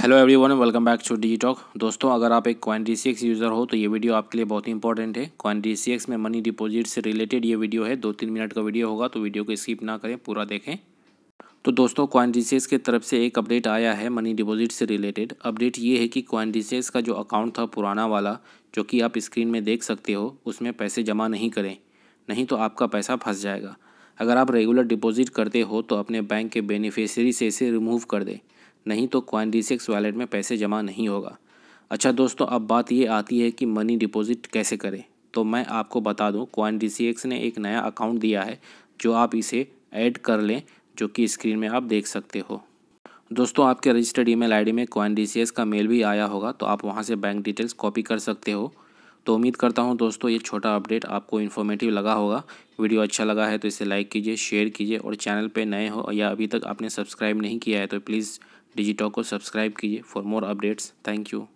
hello everyone welcome back to D talk दोस्तों अगर आप एक कॉइन डी यूज़र हो तो ये वीडियो आपके लिए बहुत ही इंपॉर्टेंट है कॉइन डी में मनी डिपॉजिट से रिलेटेड ये वीडियो है दो तीन मिनट का वीडियो होगा तो वीडियो को स्किप ना करें पूरा देखें तो दोस्तों कॉइन डी की तरफ से एक अपडेट आया है मनी डिपॉजिट से रिलेटेड अपडेट ये है कि कॉइन डी का जो अकाउंट था पुराना वाला जो कि आप स्क्रीन में देख सकते हो उसमें पैसे जमा नहीं करें नहीं तो आपका पैसा फंस जाएगा अगर आप रेगुलर डिपॉजिट करते हो तो अपने बैंक के बेनिफिशरी से इसे रिमूव कर दें नहीं तो क्वाइन डी वैलेट में पैसे जमा नहीं होगा अच्छा दोस्तों अब बात ये आती है कि मनी डिपॉजिट कैसे करें तो मैं आपको बता दूं क्वाइन डी ने एक नया अकाउंट दिया है जो आप इसे ऐड कर लें जो कि स्क्रीन में आप देख सकते हो दोस्तों आपके रजिस्टर्ड ईमेल आईडी में क्वाइन डी का मेल भी आया होगा तो आप वहाँ से बैंक डिटेल्स कॉपी कर सकते हो तो उम्मीद करता हूँ दोस्तों ये छोटा अपडेट आपको इन्फॉर्मेटिव लगा होगा वीडियो अच्छा लगा है तो इसे लाइक कीजिए शेयर कीजिए और चैनल पर नए हो या अभी तक आपने सब्सक्राइब नहीं किया है तो प्लीज़ डिजिटॉक को सब्सक्राइब कीजिए for more updates thank you